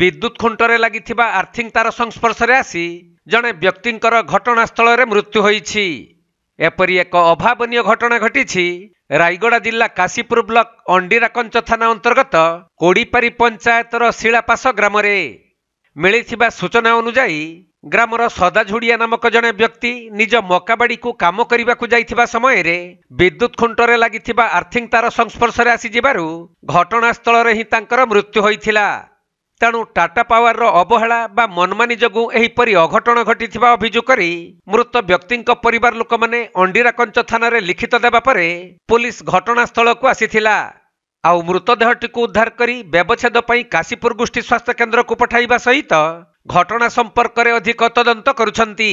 ବିଦ୍ୟୁତ୍ ଖୁଣ୍ଟରେ ଲାଗିଥିବା ଆର୍ଥିଂ ତାର ସଂସ୍ପର୍ଶରେ ଆସି ଜଣେ ବ୍ୟକ୍ତିଙ୍କର ଘଟଣାସ୍ଥଳରେ ମୃତ୍ୟୁ ହୋଇଛି ଏପରି ଏକ ଅଭାବନୀୟ ଘଟଣା ଘଟିଛି ରାୟଗଡ଼ା ଜିଲ୍ଲା କାଶୀପୁର ବ୍ଲକ ଅଣ୍ଡିରାକଞ୍ଚ ଥାନା ଅନ୍ତର୍ଗତ କୋଡ଼ିପାରି ପଞ୍ଚାୟତର ଶିଳାପାଶ ଗ୍ରାମରେ ମିଳିଥିବା ସୂଚନା ଅନୁଯାୟୀ ଗ୍ରାମର ସଦାଝୁଡ଼ିଆ ନାମକ ଜଣେ ବ୍ୟକ୍ତି ନିଜ ମକାବାଡ଼ିକୁ କାମ କରିବାକୁ ଯାଇଥିବା ସମୟରେ ବିଦ୍ୟୁତ୍ ଖୁଣ୍ଟରେ ଲାଗିଥିବା ଆର୍ଥିଂ ତାର ସଂସ୍ପର୍ଶରେ ଆସିଯିବାରୁ ଘଟଣାସ୍ଥଳରେ ହିଁ ତାଙ୍କର ମୃତ୍ୟୁ ହୋଇଥିଲା ତେଣୁ ଟାଟା ପାୱାରର ଅବହେଳା ବା ମନମାନି ଯୋଗୁଁ ଏହିପରି ଅଘଟଣ ଘଟିଥିବା ଅଭିଯୋଗ କରି ମୃତ ବ୍ୟକ୍ତିଙ୍କ ପରିବାର ଲୋକମାନେ ଅଣ୍ଡିରାକଞ୍ଚ ଥାନାରେ ଲିଖିତ ଦେବା ପରେ ପୁଲିସ୍ ଘଟଣାସ୍ଥଳକୁ ଆସିଥିଲା ଆଉ ମୃତଦେହଟିକୁ ଉଦ୍ଧାର କରି ବ୍ୟବଚ୍ଛେଦ ପାଇଁ କାଶୀପୁର ଗୋଷ୍ଠୀ ସ୍ୱାସ୍ଥ୍ୟ କେନ୍ଦ୍ରକୁ ପଠାଇବା ସହିତ ଘଟଣା ସମ୍ପର୍କରେ ଅଧିକ ତଦନ୍ତ କରୁଛନ୍ତି